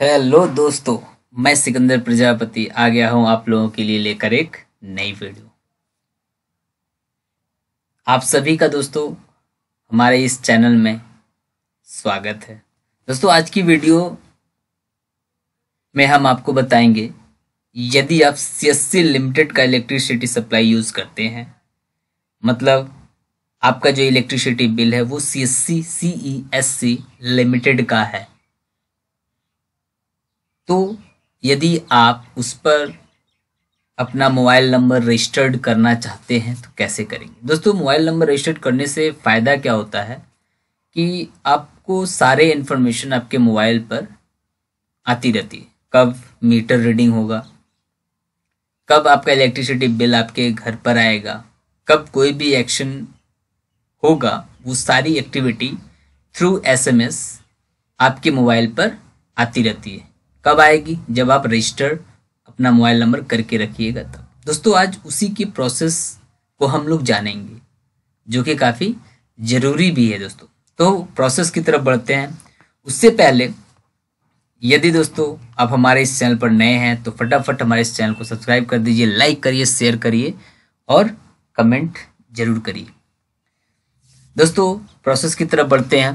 hello दोस्तों मैं सिकंदर प्रजापति आ गया हूं आप लोगों के लिए लेकर एक नई वीडियो आप सभी का दोस्तों हमारे इस चैनल में स्वागत है दोस्तों आज की वीडियो में हम आपको बताएंगे यदि आप सी लिमिटेड का इलेक्ट्रिसिटी सप्लाई यूज़ करते हैं मतलब आपका जो इलेक्ट्रिसिटी बिल है वो C S C C E S C limited का है तो यदि आप उस पर अपना मोबाइल नंबर रजिस्टर्ड करना चाहते हैं तो कैसे करेंगे दोस्तों मोबाइल नंबर रजिस्टर्ड करने से फ़ायदा क्या होता है कि आपको सारे इन्फॉर्मेशन आपके मोबाइल पर आती रहती है कब मीटर रीडिंग होगा कब आपका इलेक्ट्रिसिटी बिल आपके घर पर आएगा कब कोई भी एक्शन होगा वो सारी एक्टिविटी थ्रू एसएमएस आपके मोबाइल पर आती रहती है कब आएगी जब आप रजिस्टर अपना मोबाइल नंबर करके रखिएगा तब दोस्तों आज उसी की प्रोसेस को हम लोग जानेंगे जो कि काफ़ी ज़रूरी भी है दोस्तों तो प्रोसेस की तरफ बढ़ते हैं उससे पहले यदि दोस्तों आप हमारे इस चैनल पर नए हैं तो फटाफट हमारे इस चैनल को सब्सक्राइब कर दीजिए लाइक करिए शेयर करिए और कमेंट जरूर करिए दोस्तों प्रोसेस की तरफ बढ़ते हैं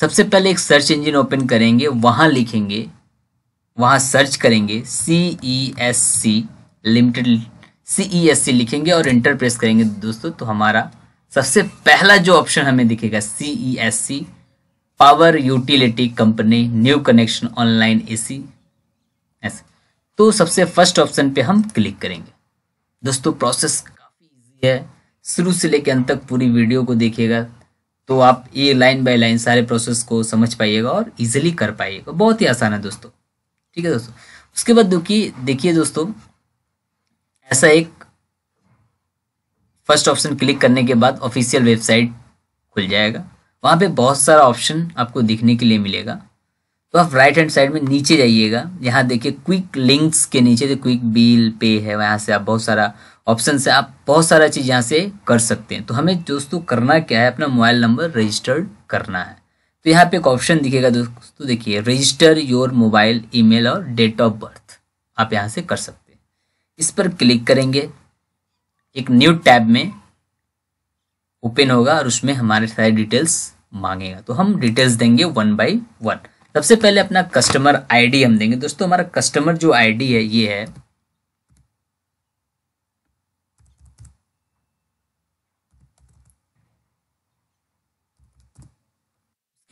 सबसे पहले एक सर्च इंजन ओपन करेंगे वहाँ लिखेंगे वहाँ सर्च करेंगे C E S C limited C E S C लिखेंगे और इंटर प्रेस करेंगे दोस्तों तो हमारा सबसे पहला जो ऑप्शन हमें दिखेगा C E S C power utility company new connection online A C ऐसे तो सबसे फर्स्ट ऑप्शन पे हम क्लिक करेंगे दोस्तों प्रोसेस काफ़ी ईजी है शुरू से लेकर अंत तक पूरी वीडियो को देखिएगा तो आप ये लाइन बाय लाइन सारे प्रोसेस को समझ पाइएगा और इजीली कर पाइएगा बहुत ही आसान है दोस्तों ठीक है दोस्तों उसके बाद दुखी देखिए दोस्तों ऐसा एक फर्स्ट ऑप्शन क्लिक करने के बाद ऑफिशियल वेबसाइट खुल जाएगा वहाँ पे बहुत सारा ऑप्शन आपको दिखने के लिए मिलेगा तो आप राइट हैंड साइड में नीचे जाइएगा यहाँ देखिए क्विक लिंक्स के नीचे जो क्विक बिल पे है यहाँ से आप बहुत सारा ऑप्शन से आप बहुत सारा चीज़ यहाँ से कर सकते हैं तो हमें दोस्तों करना क्या है अपना मोबाइल नंबर रजिस्टर्ड करना है तो यहाँ पे एक ऑप्शन दिखेगा दोस्तों तो देखिए रजिस्टर योर मोबाइल ईमेल और डेट ऑफ बर्थ आप यहाँ से कर सकते हैं इस पर क्लिक करेंगे एक न्यू टैब में ओपन होगा और उसमें हमारे सारे डिटेल्स मांगेगा तो हम डिटेल्स देंगे वन बाई वन सबसे पहले अपना कस्टमर आईडी हम देंगे दोस्तों हमारा कस्टमर जो आईडी है ये है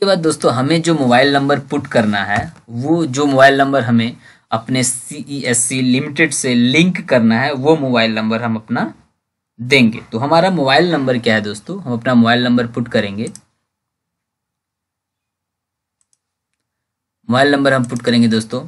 उसके बाद दोस्तों हमें जो मोबाइल नंबर पुट करना है वो जो मोबाइल नंबर हमें अपने सी ई लिमिटेड से लिंक करना है वो मोबाइल नंबर हम अपना देंगे तो हमारा मोबाइल नंबर क्या है दोस्तों हम अपना मोबाइल नंबर पुट करेंगे मोबाइल नंबर हम पुट करेंगे दोस्तों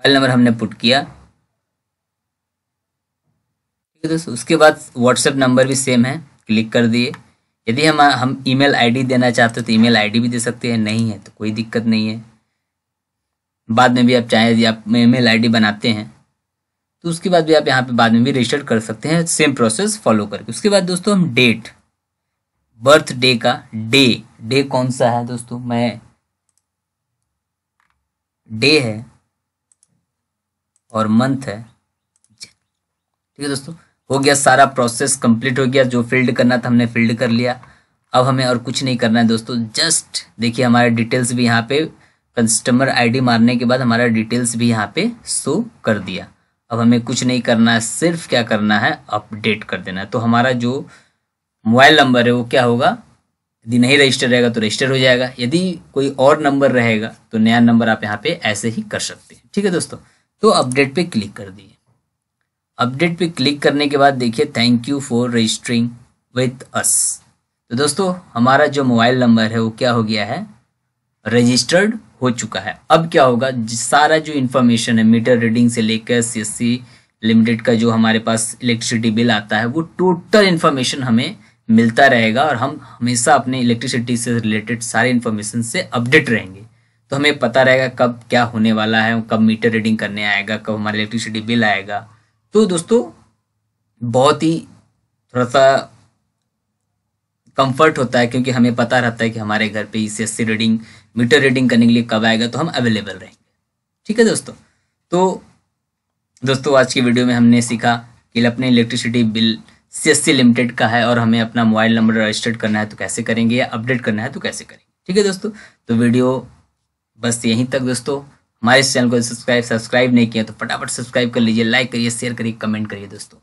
मोबाइल नंबर हमने पुट किया ठीक है दोस्तों उसके बाद व्हाट्सएप नंबर भी सेम है क्लिक कर दिए यदि हम हम ईमेल आईडी देना चाहते हो तो ईमेल आईडी भी दे सकते हैं नहीं है तो कोई दिक्कत नहीं है बाद में भी आप चाहें यदि आप ईमेल आईडी बनाते हैं तो उसके बाद भी आप यहाँ पे बाद में भी रजिस्टर कर सकते हैं सेम प्रोसेस फॉलो करके उसके बाद दोस्तों हम डेट बर्थ डे का डे डे कौन सा है दोस्तों मैं डे है और मंथ है ठीक है दोस्तों हो गया सारा प्रोसेस कंप्लीट हो गया जो फील्ड करना था हमने फील्ड कर लिया अब हमें और कुछ नहीं करना है दोस्तों जस्ट देखिए हमारे डिटेल्स भी यहाँ पे कस्टमर आईडी मारने के बाद हमारा डिटेल्स भी यहाँ पे शो कर दिया अब हमें कुछ नहीं करना है सिर्फ क्या करना है अपडेट कर देना है तो हमारा जो मोबाइल नंबर है वो क्या होगा यदि नहीं रजिस्टर रहेगा तो रजिस्टर हो जाएगा यदि कोई और नंबर रहेगा तो नया नंबर आप यहाँ पे ऐसे ही कर सकते हैं ठीक है दोस्तों तो अपडेट पे क्लिक कर दिए अपडेट पे क्लिक करने के बाद देखिए thank you for registering with us तो दोस्तों हमारा जो मोबाइल नंबर है वो क्या हो गया है रजिस्टर्ड हो चुका है अब क्या होगा सारा जो इन्फॉर्मेशन है मीटर रीडिंग से लेकर सी लिमिटेड का जो हमारे पास इलेक्ट्रिसिटी बिल आता है वो टोटल इन्फॉर्मेशन हमें मिलता रहेगा और हम हमेशा अपने इलेक्ट्रिसिटी से रिलेटेड सारे इन्फॉर्मेशन से अपडेट रहेंगे तो हमें पता रहेगा कब क्या होने वाला है कब मीटर रीडिंग करने आएगा कब हमारा इलेक्ट्रिसिटी बिल आएगा तो दोस्तों बहुत ही थोड़ा सा कंफर्ट होता है क्योंकि हमें पता रहता है कि हमारे घर पे ई रीडिंग मीटर रीडिंग करने के लिए कब आएगा तो हम अवेलेबल रहेंगे ठीक है दोस्तों तो दोस्तों आज की वीडियो में हमने सीखा कि अपने इलेक्ट्रिसिटी बिल सी लिमिटेड का है और हमें अपना मोबाइल नंबर रजिस्टर्ड करना है तो कैसे करेंगे या अपडेट करना है तो कैसे करेंगे ठीक है दोस्तों तो वीडियो बस यहीं तक दोस्तों हमारे चैनल को सब्सक्राइब सब्सक्राइब नहीं किया तो फटाफट सब्सक्राइब कर लीजिए लाइक करिए शेयर करिए कमेंट करिए दोस्तों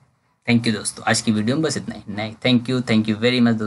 थैंक यू दोस्तों आज की वीडियो में बस इतना ही नहीं thank you thank you very much